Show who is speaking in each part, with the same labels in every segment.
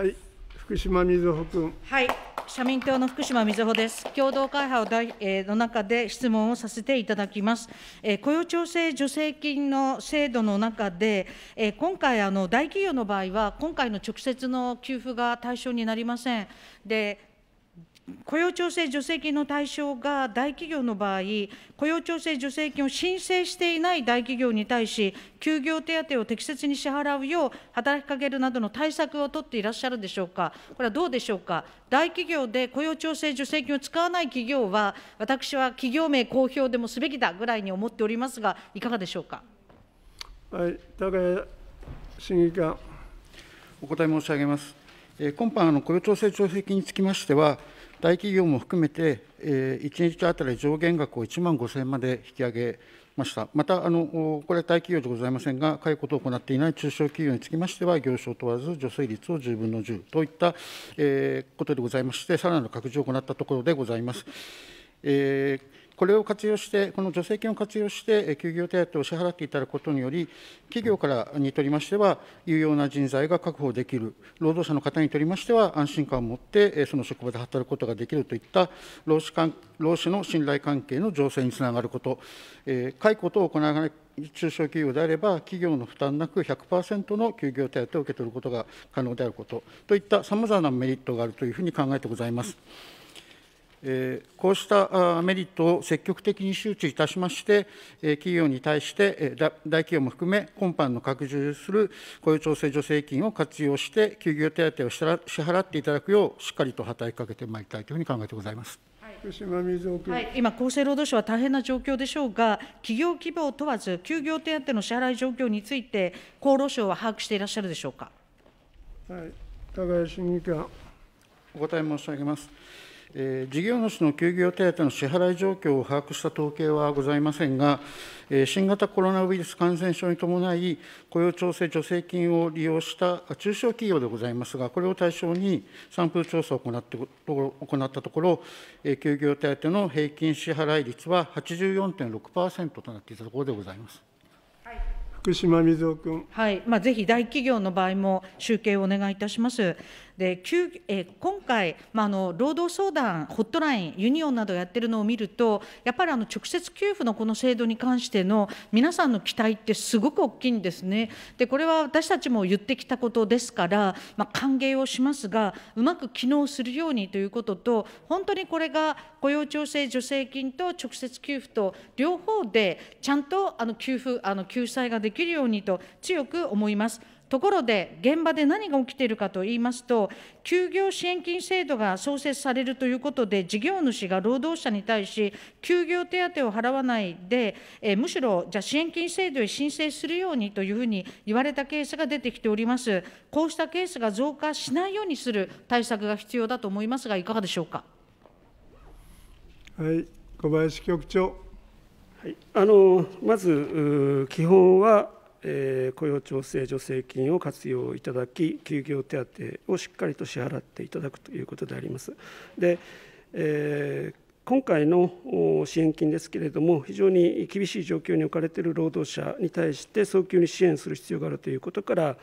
Speaker 1: はい、福島みずほ君。
Speaker 2: はい、社民党の福島みずほです。共同会派をだえー、の中で質問をさせていただきます。えー、雇用調整助成金の制度の中で、えー、今回あの大企業の場合は今回の直接の給付が対象になりません。で。雇用調整助成金の対象が大企業の場合、雇用調整助成金を申請していない大企業に対し、休業手当を適切に支払うよう働きかけるなどの対策を取っていらっしゃるでしょうか、これはどうでしょうか、大企業で雇用調整助成金を使わない企業は、私は企業名公表でもすべきだぐらいに思っておりますが、いかがでしょうか。
Speaker 3: はい、高谷審議官お答え申し上げます。今般、雇用調整助成金につきましては、大企業も含めて、1日当たり上限額を1万5000円まで引き上げました。また、あのこれは大企業でございませんが、解雇等を行っていない中小企業につきましては、業種を問わず、助成率を10分の10といった、えことでございまして、さらなる拡充を行ったところでございます。えーこれを活用して、この助成金を活用して、休業手当を支払っていただくことにより、企業からにとりましては、有用な人材が確保できる、労働者の方にとりましては、安心感を持って、その職場で働くことができるといった労使労使の信頼関係の醸成につながること、解雇等を行わない中小企業であれば、企業の負担なく100%の休業手当を受け取ることが可能であることといったさまざまなメリットがあるというふうに考えてございます。こうしたメリットを積極的に周知いたしまして、企業に対して、大企業も含め、今般の拡充する雇用調整助成金を活用して、休業手当を支払っていただくよう、しっかりと働きかけてまいりたいというふうに考えてございます。
Speaker 2: 福島はい、今、厚生労働省は大変な状況でしょうが、企業規模を問わず、休業手当の支払い状況について、厚労省は把握していらっしゃるでしょうか。
Speaker 3: はい、高橋議官お答え申し上げます。事業主の休業手当の支払い状況を把握した統計はございませんが、新型コロナウイルス感染症に伴い、雇用調整助成金を利用した中小企業でございますが、これを対象にサンプル調査を行って行ったところ、休業手当の平均支払い率は84.6%となっていたところでございます。福島瑞穂君。
Speaker 2: はい、まあ、ぜひ大企業の場合も集計をお願いいたします。でえ今回、まあ、あの労働相談ホットラインユニオンなどやってるのを見るとやっぱりあの直接給付のこの制度に関しての皆さんの期待ってすごく大きいんですね。でこれは私たちも言ってきたことですから、まあ、歓迎をしますがうまく機能するようにということと本当にこれが雇用調整助成金と直接給付と両方でちゃんとあの給付あの救済ができるようにと強く思います。ところで、現場で何が起きているかといいますと、休業支援金制度が創設されるということで、事業主が労働者に対し、休業手当を払わないで、えむしろ、じゃあ支援金制度へ申請するようにというふうに言われたケースが出てきております。こうしたケースが増加しないようにする対策が必要だと思いますが、いかがでしょうか。
Speaker 1: はい、小林局長。
Speaker 4: はい、あのまず基本はえー、雇用調整助成金を活用いただき、休業手当をしっかりと支払っていただくということであります。で、えー今回の支援金ですけれども、非常に厳しい状況に置かれている労働者に対して、早急に支援する必要があるということから、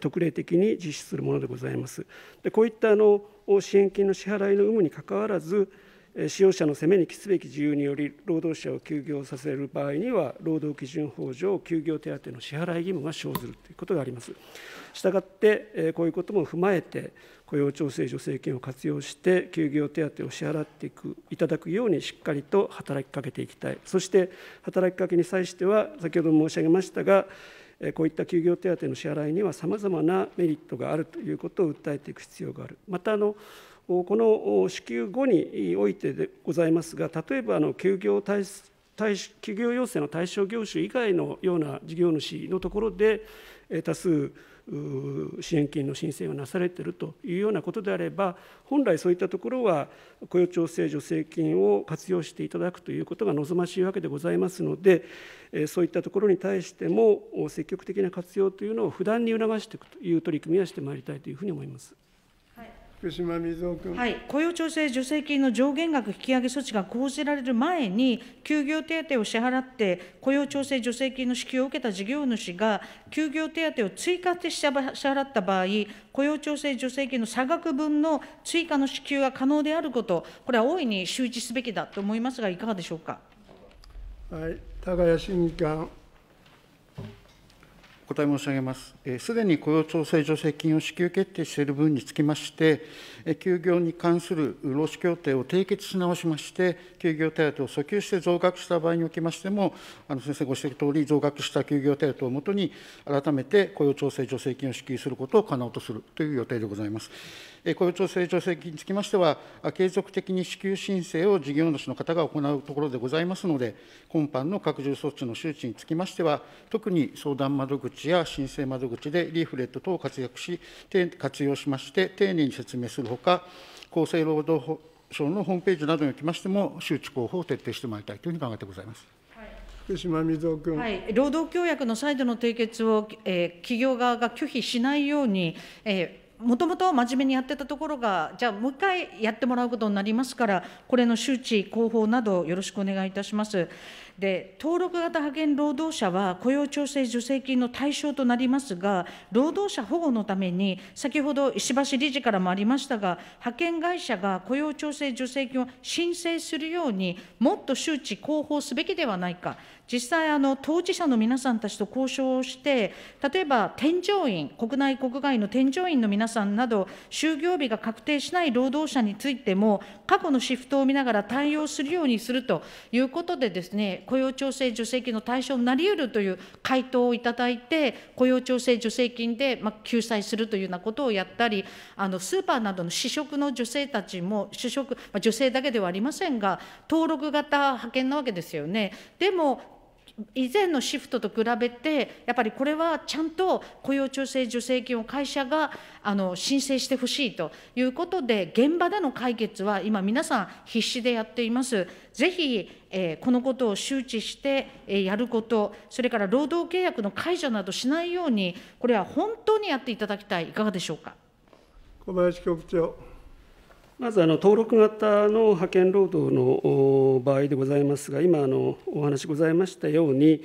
Speaker 4: 特例的に実施するものでございます。でこういったあの支援金の支払いの有無にかかわらず、使用者の責めに期すべき事由により労働者を休業させる場合には労働基準法上休業手当の支払い義務が生ずるということがありますしたがってこういうことも踏まえて雇用調整助成金を活用して休業手当を支払っていくいただくようにしっかりと働きかけていきたいそして働きかけに際しては先ほど申し上げましたがこういった休業手当の支払いにはさまざまなメリットがあるということを訴えていく必要があるまたあのこの支給後においてでございますが、例えばあの休業対休業要請の対象業種以外のような事業主のところで、多数支援金の申請をなされているというようなことであれば、本来そういったところは、雇用調整助成金を活用していただくということが望ましいわけでございますので、そういったところに対しても、積極的な活用というのを不断に促していくという取り組みはしてまいりたいというふうに思います。福島みず君、
Speaker 2: はい、雇用調整助成金の上限額引き上げ措置が講じられる前に、休業手当を支払って、雇用調整助成金の支給を受けた事業主が、休業手当を追加で支払った場合、雇用調整助成金の差額分の追加の支給が可能であること、これは大いに周知すべきだと思いますが、いかがでしょうか。
Speaker 1: はい、高谷審議官。
Speaker 3: 答え申し上げます。す、で、に雇用調整助成金を支給決定している分につきまして、休業に関する労使協定を締結し直しまして、休業手当を訴求して増額した場合におきましても、あの先生ご指摘とおり、増額した休業手当をもとに、改めて雇用調整助成金を支給することを可能とするという予定でございます。雇用調整助成金につきましては、継続的に支給申請を事業主の方が行うところでございますので、今般の拡充措置の周知につきましては、特に相談窓口や申請窓口でリーフレット等を活躍し、活用しまして、丁寧に説明するほか、厚生労働省のホームページなどにおきましても、周知広報を徹底してまいりたいというふうに考えてございます。福島み
Speaker 2: ぞ君、はい、労働協約の再度の締結を、えー、企業側が拒否しないように、えーもともと真面目にやってたところが、じゃあもう一回やってもらうことになりますから、これの周知、広報などよろしくお願いいたします。で登録型派遣労働者は雇用調整助成金の対象となりますが、労働者保護のために、先ほど石橋理事からもありましたが、派遣会社が雇用調整助成金を申請するように、もっと周知広報すべきではないか、実際あの、当事者の皆さんたちと交渉をして、例えば添乗員、国内、国外の添乗員の皆さんなど、就業日が確定しない労働者についても、過去のシフトを見ながら対応するようにするということでですね、雇用調整助成金の対象になりうるという回答をいただいて、雇用調整助成金で、ま救済するというようなことをやったり、あのスーパーなどの試食の女性たちも、試食、ま女性だけではありませんが、登録型派遣なわけですよね。でも以前のシフトと比べて、やっぱりこれはちゃんと雇用調整助成金を会社があの申請してほしいということで、現場での解決は今、皆さん必死でやっています。ぜひ、えー、このことを周知して、えー、やること、それから労働契約の解除などしないように、これは本当にやっていただきたい、いかがでしょうか。
Speaker 4: 小林局長まずあの登録型の派遣労働の場合でございますが、今あのお話ございましたように、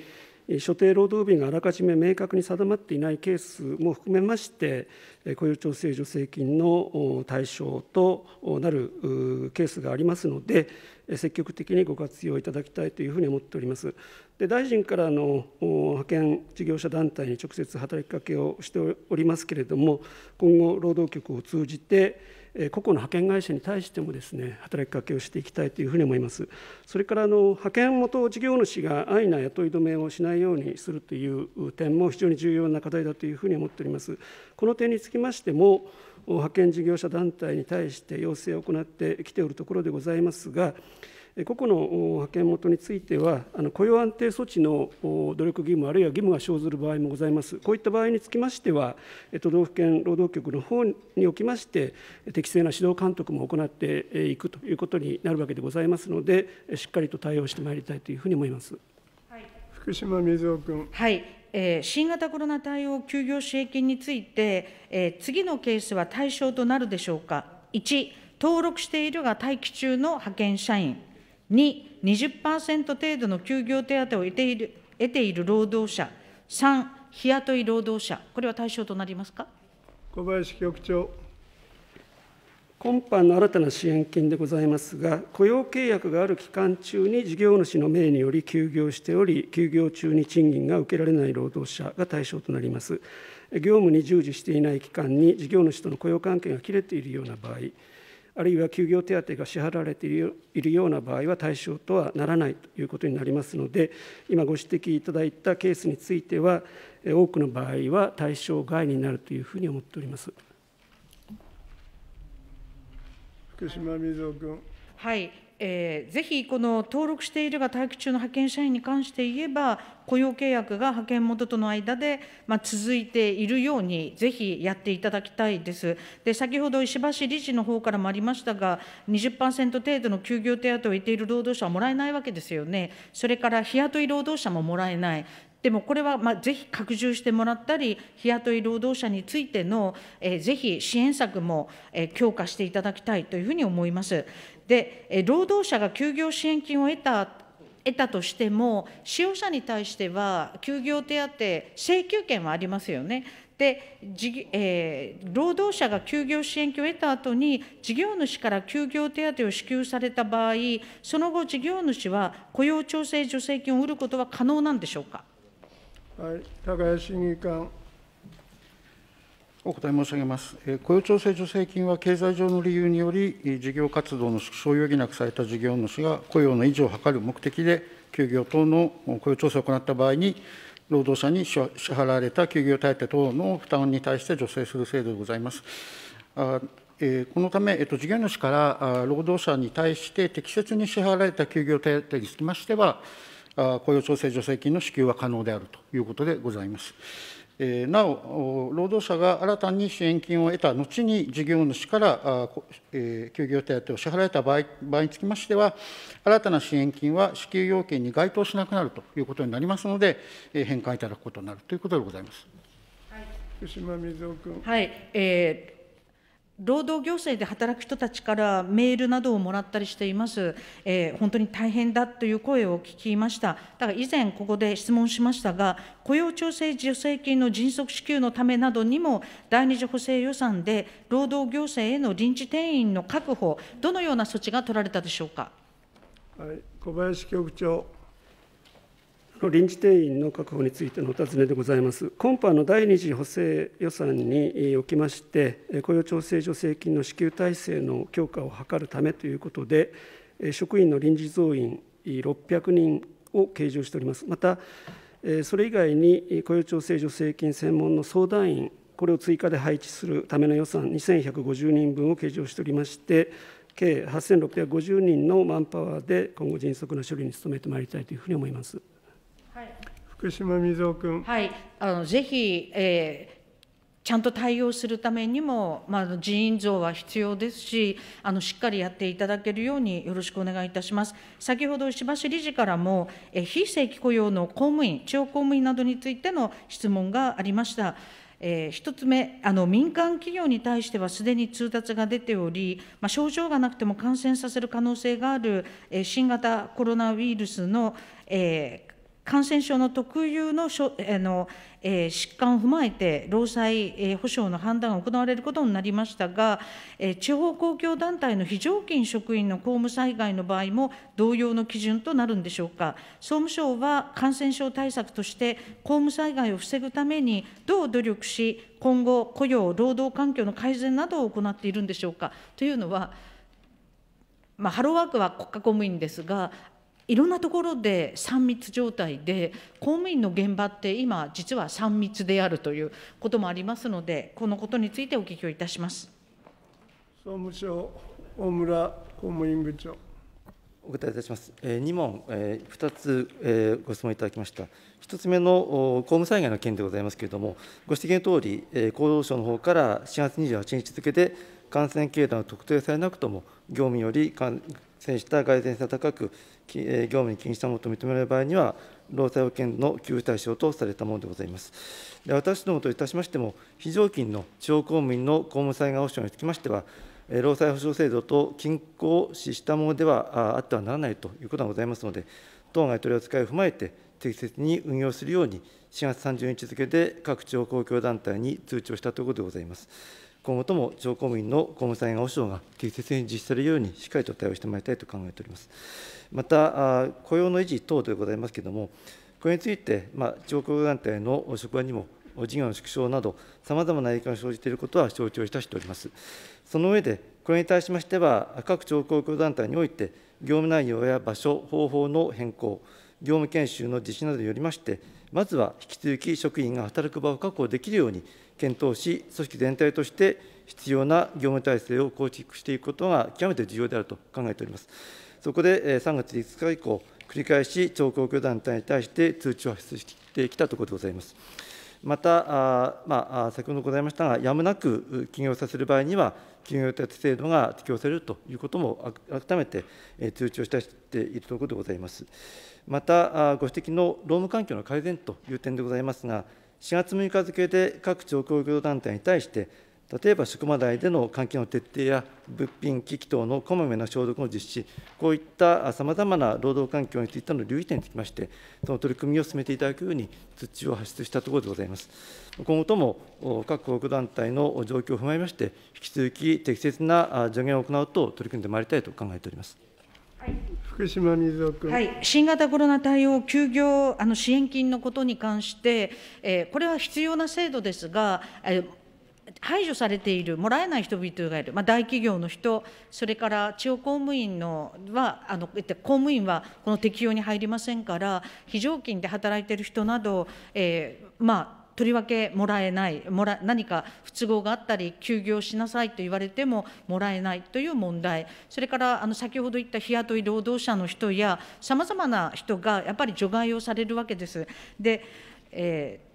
Speaker 4: 所定労働日があらかじめ明確に定まっていないケースも含めまして、雇用調整助成金の対象となるケースがありますので、積極的にご活用いただきたいというふうに思っております。で大臣からの派遣事業者団体に直接働きかけをしておりますけれども、今後、労働局を通じて、個々の派遣会社に対してもですね働きかけをしていきたいというふうに思います。それからあの派遣元事業主が安易な雇い止めをしないようにするという点も非常に重要な課題だというふうに思っております。この点につきましても派遣事業者団体に対して要請を行ってきておるところでございますが、個々の派遣元については、雇用安定措置の努力義務、あるいは義務が生ずる場合もございます、こういった場合につきましては、都道府県労働局の方におきまして、適正な指導監督も行っていくということになるわけでございますので、
Speaker 2: しっかりと対応してまいりたいというふうに思います。福島みずお君。はい新型コロナ対応休業支援金について、次のケースは対象となるでしょうか。1、登録しているが待機中の派遣社員。2、20%程度の休業手当を得ている得ている労働者。3、日雇い労働者。これは対象となりますか。
Speaker 4: 小林局長。今般の新たな支援金でございますが、雇用契約がある期間中に事業主の命により休業しており、休業中に賃金が受けられない労働者が対象となります。業務に従事していない期間に事業主との雇用関係が切れているような場合、あるいは休業手当が支払われているような場合は対象とはならないということになりますので、今ご指摘いただいたケースについては、多くの場合は対象外になるというふうに思っております。
Speaker 2: 福島みずほ君。はい、えー、ぜひこの登録しているが待機中の派遣社員に関して言えば、雇用契約が派遣元との間で、まあ、続いているように、ぜひやっていただきたいです。で先ほど石橋理事の方からもありましたが、20%程度の休業手当を得ている労働者はもらえないわけですよね、それから日雇い労働者ももらえない、でもこれはまあぜひ拡充してもらったり、日雇い労働者についての、えー、ぜひ支援策も、えー、強化していただきたいというふうに思います。で、えー、労働者が休業支援金を得た得たとしても、使用者に対しては、休業手当請求権はありますよね。で、えー、労働者が休業支援金を得た後に、事業主から休業手当を支給された場合、その後、事業主は雇用調整助成金を得ることは可能なんでしょうか。
Speaker 3: 高谷審議官。お答え申し上げます。雇用調整助成金は経済上の理由により、事業活動の縮小を余儀なくされた事業主が雇用の維持を図る目的で、休業等の雇用調整を行った場合に、労働者に支払われた休業手当等の負担に対して助成する制度でございます。あえこのため、えっと、事業主から労働者に対して適切に支払われた休業手当につきましては、雇用調整助成金の支給は可能であるということでございます。なお、労働者が新たに支援金を得た後に事業主から休業手当を支払えた場合場合につきましては、新たな支援金は支給要件に該当しなくなるということになりますので、返還いただくことになるということでございます。
Speaker 2: はい、福島瑞穂君。はい、えー労働行政で働く人たちからメールなどをもらったりしています、えー、本当に大変だという声を聞きました、だから以前、ここで質問しましたが、雇用調整助成金の迅速支給のためなどにも、第2次補正予算で労働行政への臨時定員の確保、どのような措置が取られたでしょうか。
Speaker 4: はい、小林局長臨時定員の確保についてのお尋ねでございます。今般の第2次補正予算におきまして、雇用調整助成金の支給体制の強化を図るためということで、職員の臨時増員600人を計上しております。また、それ以外に雇用調整助成金専門の相談員、これを追加で配置するための予算2150人分を計上しておりまして、計8650人のマンパワーで今後迅速な処理に努めてまいりたいというふうに思います。
Speaker 2: 福島みず君。はい、あのぜひ、えーちゃんと対応するためにも、まあ、人員増は必要ですし、あのしっかりやっていただけるようによろしくお願いいたします。先ほど石橋理事からも、え非正規雇用の公務員、地方公務員などについての質問がありました。えー、つ目あの、民間企業に対してはすでに通達が出ており、まあ、症状がなくても感染させる可能性がある、えー、新型コロナウイルスの、えー、感染症の特有のしょあの、えー、疾患を踏まえて、労災、えー、保障の判断が行われることになりましたが、えー、地方公共団体の非常勤職員の公務災害の場合も、同様の基準となるんでしょうか。総務省は感染症対策として、公務災害を防ぐためにどう努力し、今後、雇用、労働環境の改善などを行っているんでしょうか。というのは、まあ、ハローワークは国家公務員ですが、いろんなところで3密状態で公務員の現場って今実は3密であるということもありますのでこのことについてお聞きをいたします
Speaker 1: 総務省大村公務員部長お答えいたします。
Speaker 5: 2問、2つご質問いただきました。1つ目の公務災害の件でございますけれども、ご指摘のとおり、厚労省の方から4月28日付で、感染経路の特定されなくとも、業務より選手対外然性が高く、業務に禁止したものと認められる場合には、労災保険の給付対象とされたものでございます。で私どもといたしましても、非常勤の地方公務員の公務災害保障につきましては、労災保障制度と均衡をしたものではあってはならないということがございますので、当該取り扱いを踏まえて、適切に運用するように、4月30日付で各地方公共団体に通知をしたということでございます。今後とも地方公務員の公務災害保障が適切に実施されるように、しっかりと対応してまいりたいと考えております。また、雇用の維持等でございますけれども、これについて、まあ、地方公団体の職場にも事業の縮小など、さまざまな影響が生じていることは承知をいたしております。その上で、これに対しましては、各地方公共団体において、業務内容や場所、方法の変更、業務研修の実施などによりまして、まずは引き続き職員が働く場を確保できるように、検討し、組織全体として必要な業務体制を構築していくことが極めて重要であると考えております。そこで3月5日以降、繰り返し超公共団体に対して通知を発出してきたところでございます。また、あまあ、先ほどございましたが、やむなく起業させる場合には、起業手当制度が適用されるということも改めて通知をしたしているところでございます。また、ご指摘の労務環境の改善という点でございますが、4月6日付で各地方教育団体に対して、例えば職場内での換気の徹底や物品、機器等のこまめな消毒の実施、こういったさまざまな労働環境についての留意点につきまして、その取り組みを進めていただくように通知を発出したところでございます。今後とも各国団体の状況を踏まえまして、引き続き適切な助言を行うと取り組んでまいりたいと考えております。
Speaker 1: 福島みず君、はい、
Speaker 2: 新型コロナ対応休業あの支援金のことに関して、えー、これは必要な制度ですが、えー排除されている、もらえない人々がいる、まあ、大企業の人、それから地方公務員のはあの、公務員はこの適用に入りませんから、非常勤で働いている人など、えー、まあ、とりわけもらえないもら何か不都合があったり休業しなさいと言われてももらえないという問題それからあの先ほど言った日雇い労働者の人やさまざまな人がやっぱり除外をされるわけです。でえー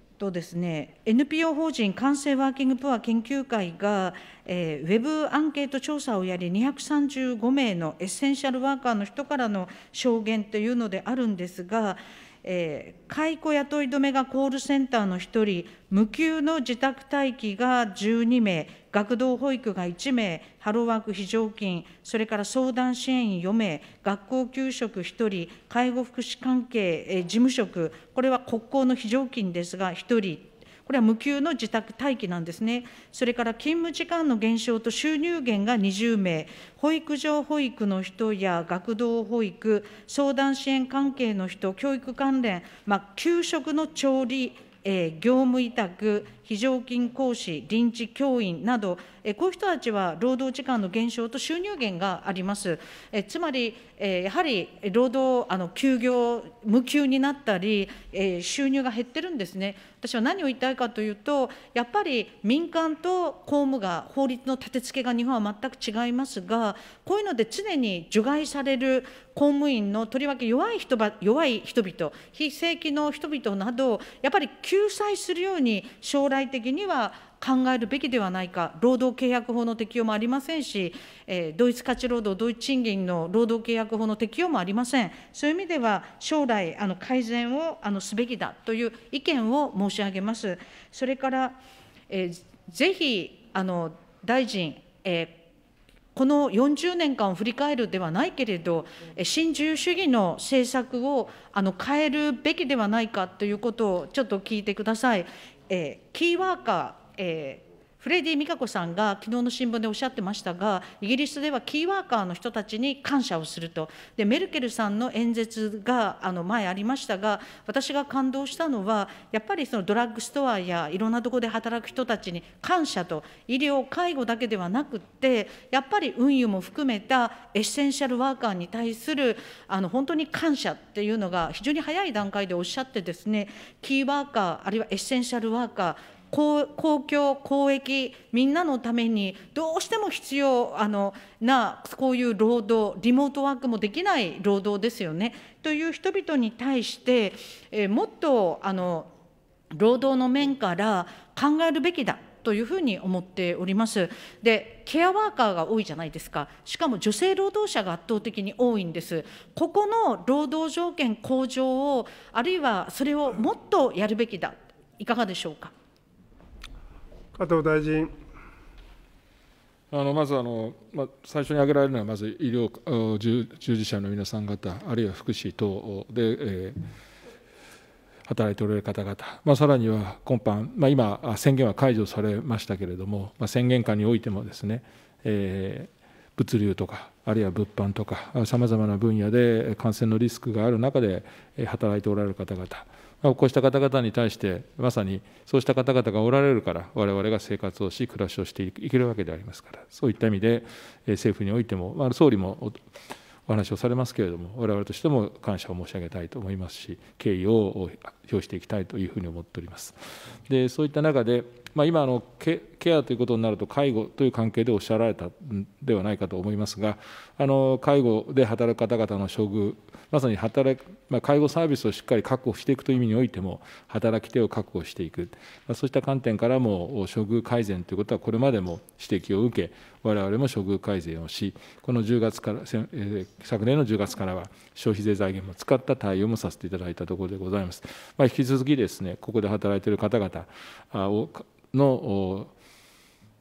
Speaker 2: ね、NPO 法人完成ワーキングプア研究会が、えー、ウェブアンケート調査をやり、235名のエッセンシャルワーカーの人からの証言というのであるんですが、えー、解雇雇い止めがコールセンターの1人、無給の自宅待機が12名、学童保育が1名、ハローワーク非常勤、それから相談支援員4名、学校給食1人、介護福祉関係、えー、事務職、これは国交の非常勤ですが、1人これは無給の自宅待機なんですね、それから勤務時間の減少と収入減が20名、保育所保育の人や学童保育、相談支援関係の人、教育関連、まあ、給食の調理、えー、業務委託、非常勤講師、臨時教員など、こういう人たちは労働時間の減少と収入減があります。つまり、やはり労働、あの休業、無給になったり、収入が減ってるんですね。私は何を言いたいかというと、やっぱり民間と公務が、法律の立て付けが日本は全く違いますが、こういうので常に除外される公務員のとりわけ弱い人弱い人々、非正規の人々など、やっぱり救済するように将来体的には考えるべきではないか、労働契約法の適用もありませんし、え同一価値労働、同一賃金の労働契約法の適用もありません、そういう意味では、将来、あの改善をあのすべきだという意見を申し上げます。それから、えー、ぜひあの大臣、えーこの40年間を振り返るではないけれど、新自由主義の政策をあの変えるべきではないかということをちょっと聞いてください。えー、キーワーカー、えフレディ・ミカコさんが昨日の新聞でおっしゃってましたが、イギリスではキーワーカーの人たちに感謝をすると、でメルケルさんの演説があの前ありましたが、私が感動したのは、やっぱりそのドラッグストアやいろんなところで働く人たちに感謝と、医療、介護だけではなくて、やっぱり運輸も含めたエッセンシャルワーカーに対するあの本当に感謝っていうのが、非常に早い段階でおっしゃってですね、キーワーカー、あるいはエッセンシャルワーカー、公共、公益、みんなのためにどうしても必要あのなこういう労働、リモートワークもできない労働ですよね。という人々に対して、えもっとあの労働の面から考えるべきだというふうに思っております。で、ケアワーカーが多いじゃないですか、しかも女性労働者が圧倒的に多いんです、ここの労働条件向上を、あるいはそれをもっとやるべきだ、いかがでしょうか。
Speaker 1: 加藤大臣。あのまずあの、まあ、
Speaker 6: 最初に挙げられるのは、まず医療従事者の皆さん方、あるいは福祉等で、えー、働いておられる方々、まあ、さらには今般、まあ、今、宣言は解除されましたけれども、まあ、宣言下においてもですね、えー、物流とか、あるいは物販とか、さまざまな分野で感染のリスクがある中で働いておられる方々、こうした方々に対して、まさにそうした方々がおられるから、われわれが生活をし、暮らしをしていけるわけでありますから、そういった意味で、政府においても、まあ、総理もお話をされますけれども、われわれとしても感謝を申し上げたいと思いますし、敬意を評していきたいというふうに思っております。でそういった中で、まあ、今あのケ、ケアということになると、介護という関係でおっしゃられたんではないかと思いますが、あの介護で働く方々の処遇、まさに働まあ、介護サービスをしっかり確保していくという意味においても、働き手を確保していく、まあ、そうした観点からも、処遇改善ということは、これまでも指摘を受け、われわれも処遇改善をし、この10月から、え昨年の10月からは、消費税財源も使った対応もさせていただいたところでございます。まあ、引き続きですね、ここで働いている方々の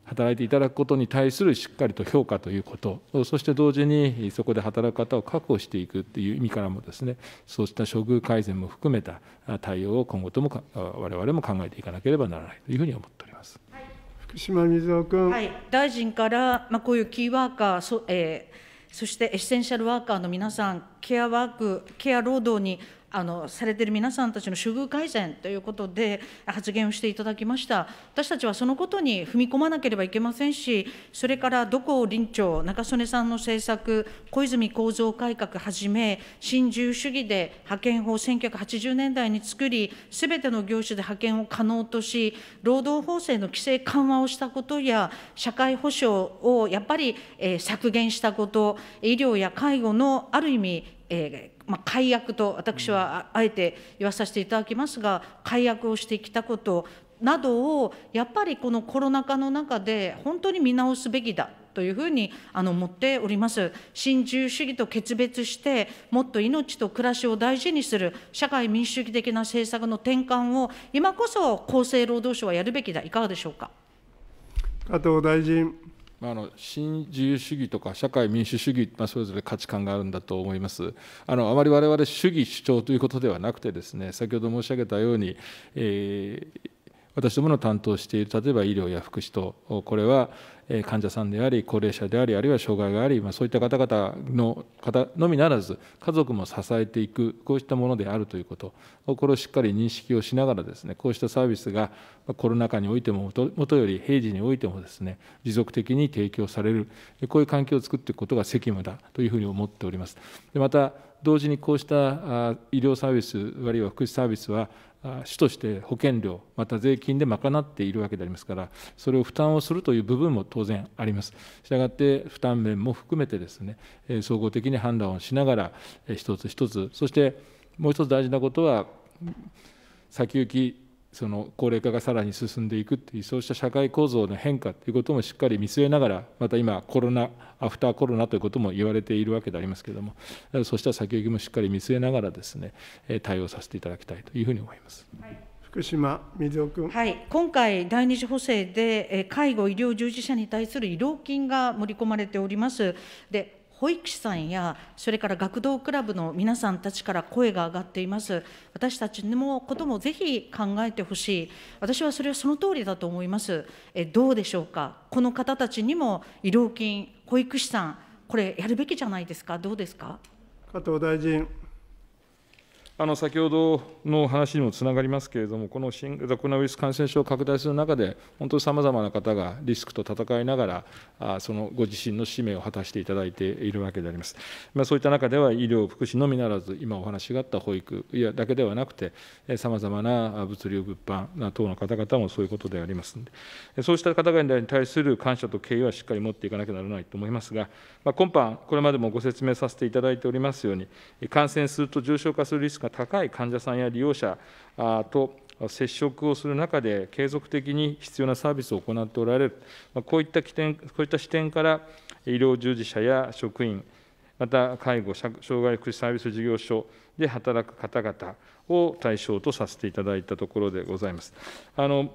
Speaker 6: 働いていただくことに対するしっかりと評価ということ、そして同時にそこで働く方を確保していくという意味からもですね、そうした処遇改善も含めた対応を今後とも我々も考えてい
Speaker 1: かなければならないというふうに思っております。福島瑞夫君、は
Speaker 2: い、大臣から、まあ、こういうキーワーカーそ、えー、そしてエッセンシャルワーカーの皆さん、ケアワーク、ケア労働にあのされてる皆さんたちの処遇改善ということで発言をしていただきました、私たちはそのことに踏み込まなければいけませんし、それから土を臨長、中曽根さんの政策、小泉構造改革はじめ、新自由主義で派遣法、1980年代に作り、すべての業種で派遣を可能とし、労働法制の規制緩和をしたことや、社会保障をやっぱり、えー、削減したこと、医療や介護のある意味、えーまあ、解約と私はあえて言わさせていただきますが解約をしてきたことなどをやっぱりこのコロナ禍の中で本当に見直すべきだというふうにあの思っております。新自由主義と決別して、もっと命と暮らしを大事にする社会民主主義的な政策の転換を、今こそ厚生労働省はやるべきだ、いかがでしょうか。
Speaker 1: 加藤大臣。まあの
Speaker 6: 新自由主義とか社会民主主義、まあ、それぞれ価値観があるんだと思います。あのあまり我々主義主張ということではなくてですね、先ほど申し上げたように、えー、私どもの担当している例えば医療や福祉等これは患者さんであり高齢者でありあるいは障害があり、そういった方々の方のみならず家族も支えていくこうしたものであるということこれをしっかり認識をしながらですねこうしたサービスがコロナ禍においてももとより平時においてもですね持続的に提供されるこういう環境を作っていくことが責務だというふうに思っております。でまた同時にこうした医療サービスあるいは福祉サービスは主として保険料、また税金で賄っているわけでありますから、それを負担をするという部分も当然あります。したがって、負担面も含めてですね、総合的に判断をしながら、一つ一つ、そしてもう一つ大事なことは、先行きその高齢化がさらに進んでいくという、そうした社会構造の変化ということもしっかり見据えながら、また今、コロナ、アフターコロナということも言われているわけでありますけれども、そうした先行きもしっかり見据えながらです、ね、対応させていただきたいというふうに思います。はい
Speaker 2: 福島水尾君、はい、今回、第二次補正で介護・医療従事者に対する医療金が盛り込まれております。で保育士さんや、それから学童クラブの皆さんたちから声が上がっています、私たちのこともぜひ考えてほしい、私はそれはその通りだと思います、えどうでしょうか、この方たちにも医療金、保育士さん、これ、やるべきじゃないですか、どうですか。
Speaker 1: 加藤大臣
Speaker 6: 先ほどの話にもつながりますけれども、この新型コロナウイルス感染症拡大する中で、本当にさまざまな方がリスクと戦いながら、そのご自身の使命を果たしていただいているわけであります。まあ、そういった中では、医療、福祉のみならず、今お話があった保育いやだけではなくて、さまざまな物流、物販等の方々もそういうことでありますので、そうした方々に対する感謝と敬意はしっかり持っていかなきゃならないと思いますが、まあ、今般、これまでもご説明させていただいておりますように、感染すると重症化するリスクが高い患者さんや利用者と接触をする中で、継続的に必要なサービスを行っておられる、こういった起点こういった視点から、医療従事者や職員、また介護、障害福祉サービス事業所で働く方々を対象とさせていただいたところでございます。あの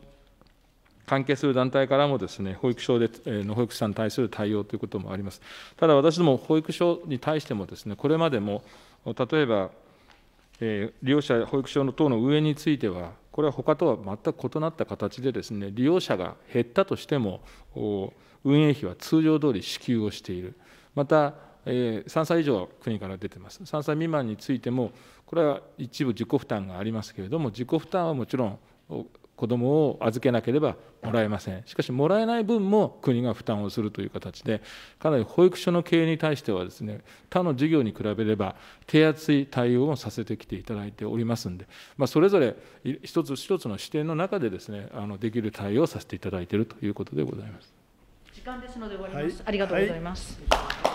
Speaker 6: 関係する団体からもですね、保育所で、の保育士さんに対する対応ということもあります。ただ、私ども保育所に対してもですね、これまでも、例えば、利用者、保育所等の運営については、これはほかとは全く異なった形でです、ね、利用者が減ったとしても、運営費は通常通り支給をしている、また、3歳以上、国から出てます、3歳未満についても、これは一部自己負担がありますけれども、自己負担はもちろん子どもを預けなければもらえませんしかしもらえない分も国が負担をするという形でかなり保育所の経営に対してはですね他の事業に比べれば手厚い対応をさせてきていただいておりますんで、まあ、それぞれ一つ一つの視点の中でですねあのできる対応をさせていただいているということでございます
Speaker 2: 時間ですので終わります、はい、ありがとうございます、はい